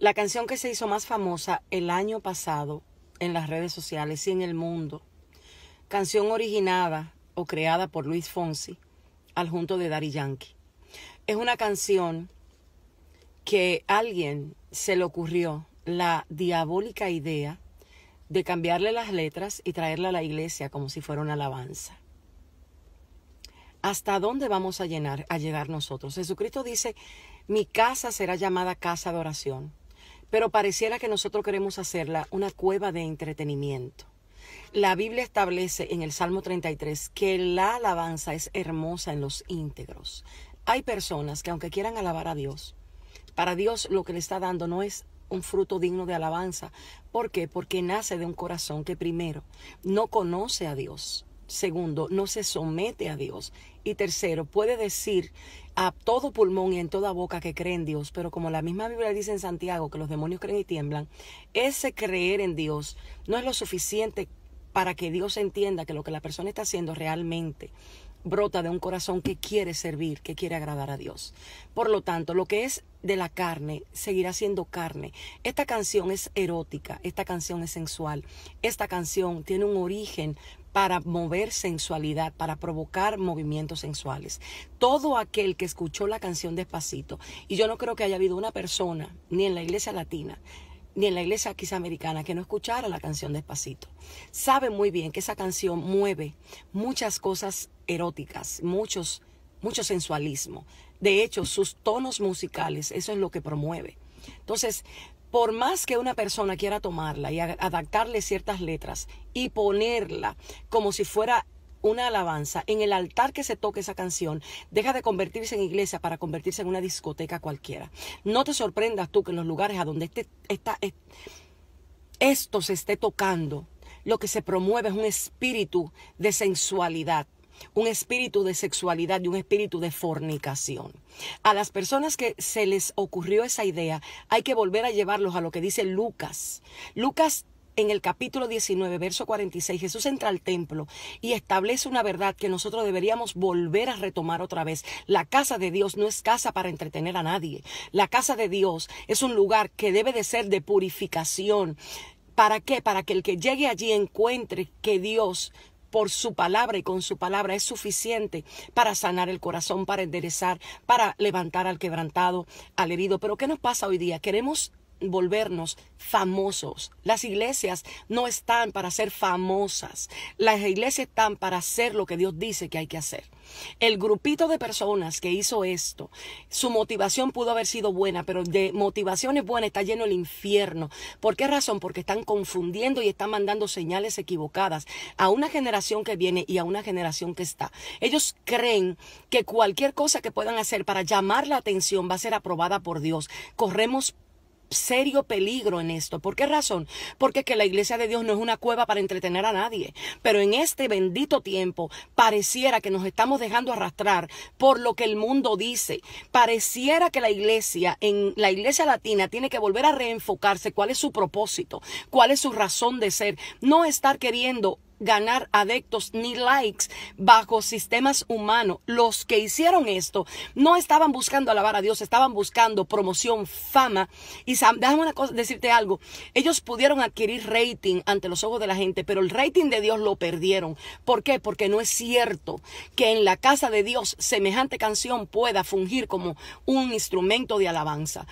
La canción que se hizo más famosa el año pasado en las redes sociales y en el mundo. Canción originada o creada por Luis Fonsi al junto de Daddy Yankee. Es una canción que alguien se le ocurrió la diabólica idea de cambiarle las letras y traerla a la iglesia como si fuera una alabanza. ¿Hasta dónde vamos a a llegar nosotros? Jesucristo dice, "Mi casa será llamada casa de oración." Pero pareciera que nosotros queremos hacerla una cueva de entretenimiento. La Biblia establece en el Salmo 33 que la alabanza es hermosa en los íntegros. Hay personas que aunque quieran alabar a Dios, para Dios lo que le está dando no es un fruto digno de alabanza. ¿Por qué? Porque nace de un corazón que primero no conoce a Dios, segundo, no se somete a Dios y tercero, puede decir a todo pulmón y en toda boca que cree en Dios, pero como la misma Biblia dice en Santiago que los demonios creen y tiemblan, ese creer en Dios no es lo suficiente para que Dios entienda que lo que la persona está haciendo realmente brota de un corazón que quiere servir, que quiere agradar a Dios. Por lo tanto, lo que es de la carne seguirá siendo carne. Esta canción es erótica, esta canción es sensual, esta canción tiene un origen para mover sensualidad, para provocar movimientos sensuales. Todo aquel que escuchó la canción despacito, y yo no creo que haya habido una persona, ni en la iglesia latina, ni en la iglesia quizá americana que no escuchara la canción despacito. Sabe muy bien que esa canción mueve muchas cosas eróticas, muchos, mucho sensualismo. De hecho, sus tonos musicales, eso es lo que promueve. Entonces, por más que una persona quiera tomarla y adaptarle ciertas letras y ponerla como si fuera una alabanza en el altar que se toque esa canción, deja de convertirse en iglesia para convertirse en una discoteca cualquiera. No te sorprendas tú que en los lugares a donde este, esto se esté tocando, lo que se promueve es un espíritu de sensualidad un espíritu de sexualidad y un espíritu de fornicación. A las personas que se les ocurrió esa idea, hay que volver a llevarlos a lo que dice Lucas. Lucas en el capítulo 19, verso 46, Jesús entra al templo y establece una verdad que nosotros deberíamos volver a retomar otra vez. La casa de Dios no es casa para entretener a nadie. La casa de Dios es un lugar que debe de ser de purificación. ¿Para qué? Para que el que llegue allí encuentre que Dios por su palabra y con su palabra es suficiente para sanar el corazón, para enderezar, para levantar al quebrantado, al herido. Pero ¿qué nos pasa hoy día? Queremos volvernos famosos. Las iglesias no están para ser famosas. Las iglesias están para hacer lo que Dios dice que hay que hacer. El grupito de personas que hizo esto, su motivación pudo haber sido buena, pero de motivaciones buenas está lleno el infierno. ¿Por qué razón? Porque están confundiendo y están mandando señales equivocadas a una generación que viene y a una generación que está. Ellos creen que cualquier cosa que puedan hacer para llamar la atención va a ser aprobada por Dios. Corremos serio peligro en esto. ¿Por qué razón? Porque que la iglesia de Dios no es una cueva para entretener a nadie. Pero en este bendito tiempo pareciera que nos estamos dejando arrastrar por lo que el mundo dice. Pareciera que la iglesia, en la iglesia latina, tiene que volver a reenfocarse cuál es su propósito, cuál es su razón de ser. No estar queriendo ganar adeptos ni likes bajo sistemas humanos. Los que hicieron esto no estaban buscando alabar a Dios, estaban buscando promoción, fama. Y déjame decirte algo. Ellos pudieron adquirir rating ante los ojos de la gente, pero el rating de Dios lo perdieron. ¿Por qué? Porque no es cierto que en la casa de Dios semejante canción pueda fungir como un instrumento de alabanza.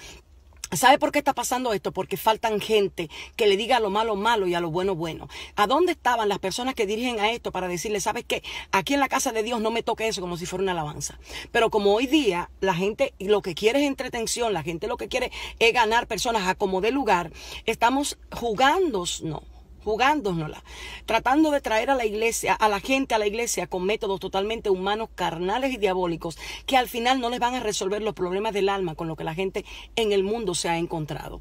¿Sabe por qué está pasando esto? Porque faltan gente que le diga a lo malo malo y a lo bueno bueno. ¿A dónde estaban las personas que dirigen a esto para decirle, sabes qué? Aquí en la casa de Dios no me toque eso como si fuera una alabanza. Pero como hoy día la gente lo que quiere es entretención, la gente lo que quiere es ganar personas a como de lugar, estamos jugándonos, no, jugándonosla, tratando de traer a la iglesia, a la gente a la iglesia con métodos totalmente humanos, carnales y diabólicos, que al final no les van a resolver los problemas del alma con lo que la gente en el mundo se ha encontrado.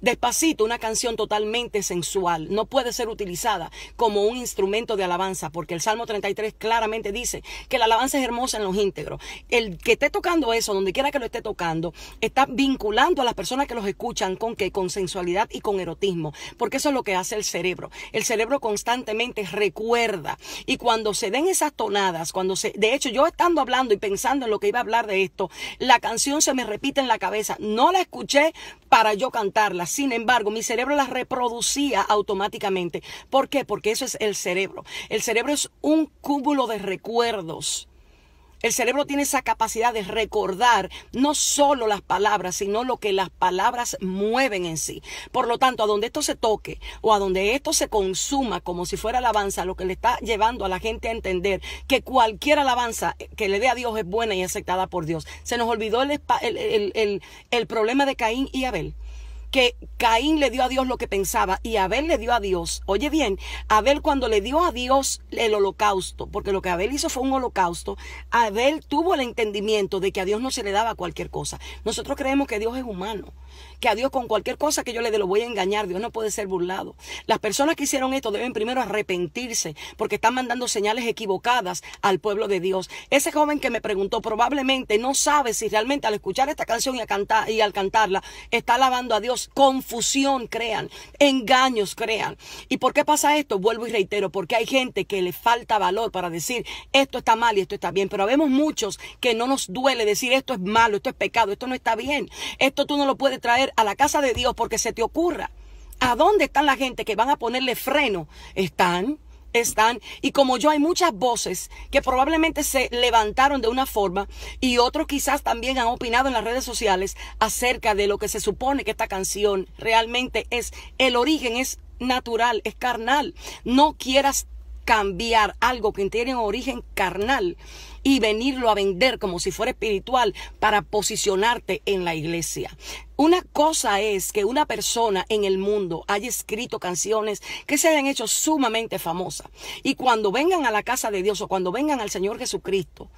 Despacito, una canción totalmente sensual, no puede ser utilizada como un instrumento de alabanza, porque el Salmo 33 claramente dice que la alabanza es hermosa en los íntegros. El que esté tocando eso, donde quiera que lo esté tocando, está vinculando a las personas que los escuchan con que con sensualidad y con erotismo, porque eso es lo que hace el cerebro. El cerebro constantemente recuerda y cuando se den esas tonadas, cuando se, de hecho, yo estando hablando y pensando en lo que iba a hablar de esto, la canción se me repite en la cabeza. No la escuché para yo cantarla, sin embargo, mi cerebro las reproducía automáticamente. ¿Por qué? Porque eso es el cerebro. El cerebro es un cúmulo de recuerdos. El cerebro tiene esa capacidad de recordar no solo las palabras, sino lo que las palabras mueven en sí. Por lo tanto, a donde esto se toque o a donde esto se consuma como si fuera alabanza, lo que le está llevando a la gente a entender que cualquier alabanza que le dé a Dios es buena y aceptada por Dios. Se nos olvidó el problema de Caín y Abel que Caín le dio a Dios lo que pensaba y Abel le dio a Dios. Oye bien, Abel cuando le dio a Dios el holocausto, porque lo que Abel hizo fue un holocausto, Abel tuvo el entendimiento de que a Dios no se le daba cualquier cosa. Nosotros creemos que Dios es humano que a Dios con cualquier cosa que yo le dé lo voy a engañar. Dios no puede ser burlado. Las personas que hicieron esto deben primero arrepentirse porque están mandando señales equivocadas al pueblo de Dios. Ese joven que me preguntó probablemente no sabe si realmente al escuchar esta canción y, al cantarla está alabando a Dios. Confusión crean, engaños crean. ¿Y por qué pasa esto? Vuelvo y reitero, porque hay gente que le falta valor para decir esto está mal y esto está bien. Pero vemos muchos que no nos duele decir esto es malo, esto es pecado, esto no está bien. Esto tú no lo puedes traer a la casa de Dios porque se te ocurra. ¿A dónde están la gente que van a ponerle freno? Están están y como yo hay muchas voces que probablemente se levantaron de una forma y otros quizás también han opinado en las redes sociales acerca de lo que se supone que esta canción realmente es el origen es natural es carnal no quieras cambiar algo que tiene un origen carnal y venirlo a vender como si fuera espiritual para posicionarte en la iglesia. Una cosa es que una persona en el mundo haya escrito canciones que se hayan hecho sumamente famosas y cuando vengan a la casa de Dios o cuando vengan al Señor Jesucristo,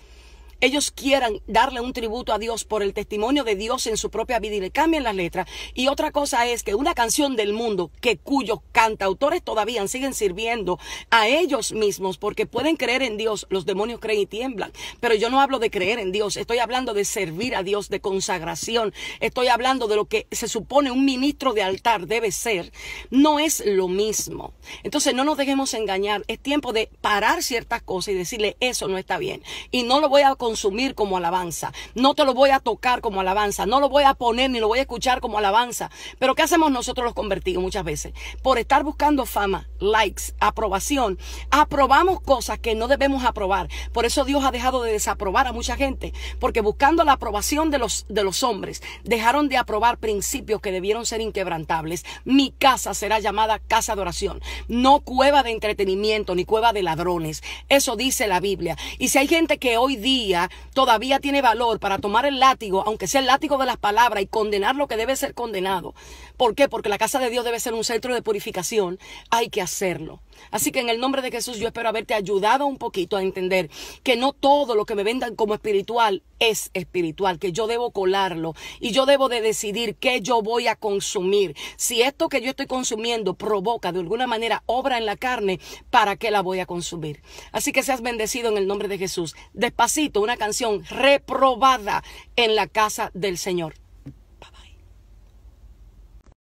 ellos quieran darle un tributo a Dios por el testimonio de Dios en su propia vida y le cambien las letras. Y otra cosa es que una canción del mundo que cuyos cantautores todavía siguen sirviendo a ellos mismos porque pueden creer en Dios, los demonios creen y tiemblan. Pero yo no hablo de creer en Dios, estoy hablando de servir a Dios, de consagración, estoy hablando de lo que se supone un ministro de altar debe ser. No es lo mismo. Entonces no nos dejemos engañar, es tiempo de parar ciertas cosas y decirle eso no está bien. Y no lo voy a consumir como alabanza. No te lo voy a tocar como alabanza. No lo voy a poner ni lo voy a escuchar como alabanza. Pero ¿qué hacemos nosotros los convertidos muchas veces? Por estar buscando fama, likes, aprobación, aprobamos cosas que no debemos aprobar. Por eso Dios ha dejado de desaprobar a mucha gente. Porque buscando la aprobación de los, de los hombres, dejaron de aprobar principios que debieron ser inquebrantables. Mi casa será llamada casa de oración. No cueva de entretenimiento ni cueva de ladrones. Eso dice la Biblia. Y si hay gente que hoy día todavía tiene valor para tomar el látigo, aunque sea el látigo de las palabras, y condenar lo que debe ser condenado. ¿Por qué? Porque la casa de Dios debe ser un centro de purificación. Hay que hacerlo. Así que en el nombre de Jesús yo espero haberte ayudado un poquito a entender que no todo lo que me vendan como espiritual es espiritual, que yo debo colarlo y yo debo de decidir qué yo voy a consumir. Si esto que yo estoy consumiendo provoca de alguna manera obra en la carne, ¿para qué la voy a consumir? Así que seas bendecido en el nombre de Jesús. Despacito, una canción reprobada en la casa del Señor.